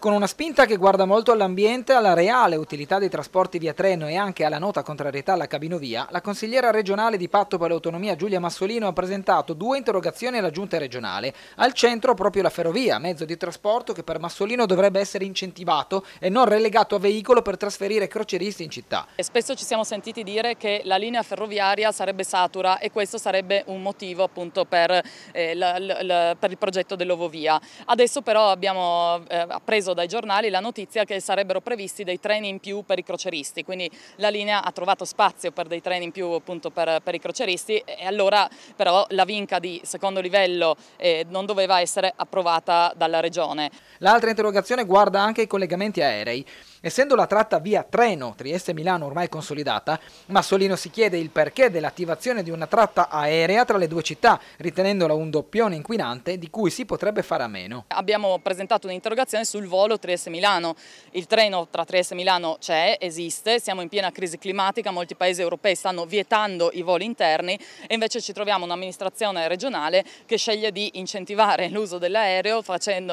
con una spinta che guarda molto all'ambiente, alla reale utilità dei trasporti via treno e anche alla nota contrarietà alla cabinovia, la consigliera regionale di Patto per l'Autonomia Giulia Massolino ha presentato due interrogazioni alla giunta regionale. Al centro proprio la ferrovia, mezzo di trasporto che per Massolino dovrebbe essere incentivato e non relegato a veicolo per trasferire croceristi in città. spesso ci siamo sentiti dire che la linea ferroviaria sarebbe satura e questo sarebbe un motivo appunto per, eh, l, l, per il progetto dell'Ovovia. Adesso però abbiamo eh, appreso preso dai giornali la notizia che sarebbero previsti dei treni in più per i croceristi, quindi la linea ha trovato spazio per dei treni in più appunto per, per i croceristi e allora però la vinca di secondo livello eh, non doveva essere approvata dalla Regione. L'altra interrogazione guarda anche i collegamenti aerei. Essendo la tratta via treno Trieste-Milano ormai consolidata, Massolino si chiede il perché dell'attivazione di una tratta aerea tra le due città, ritenendola un doppione inquinante di cui si potrebbe fare a meno. Abbiamo presentato un'interrogazione sul volo Trieste-Milano. Il treno tra Trieste e Milano c'è, esiste, siamo in piena crisi climatica, molti paesi europei stanno vietando i voli interni e invece ci troviamo un'amministrazione regionale che sceglie di incentivare l'uso dell'aereo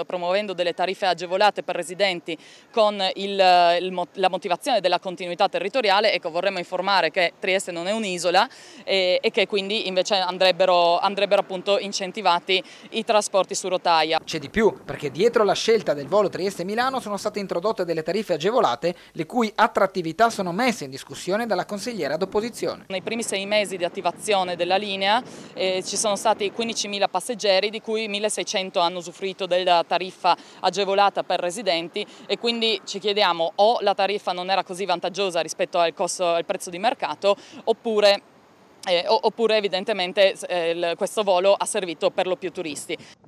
promuovendo delle tariffe agevolate per residenti con il eh, la motivazione della continuità territoriale, ecco, vorremmo informare che Trieste non è un'isola e, e, che quindi invece andrebbero, andrebbero appunto incentivati i trasporti su rotaia. C'è di più, perché dietro la scelta del volo Trieste-Milano sono state introdotte delle tariffe agevolate, le cui attrattività sono messe in discussione dalla consigliera d'opposizione. Nei primi sei mesi di attivazione della linea eh, ci sono stati 15.000 passeggeri, di cui 1.600 hanno usufruito della tariffa agevolata per residenti e quindi ci chiediamo o la tariffa non era così vantaggiosa rispetto al, costo, al prezzo di mercato oppure eh, oppure evidentemente eh, il, questo volo ha servito per lo più turisti.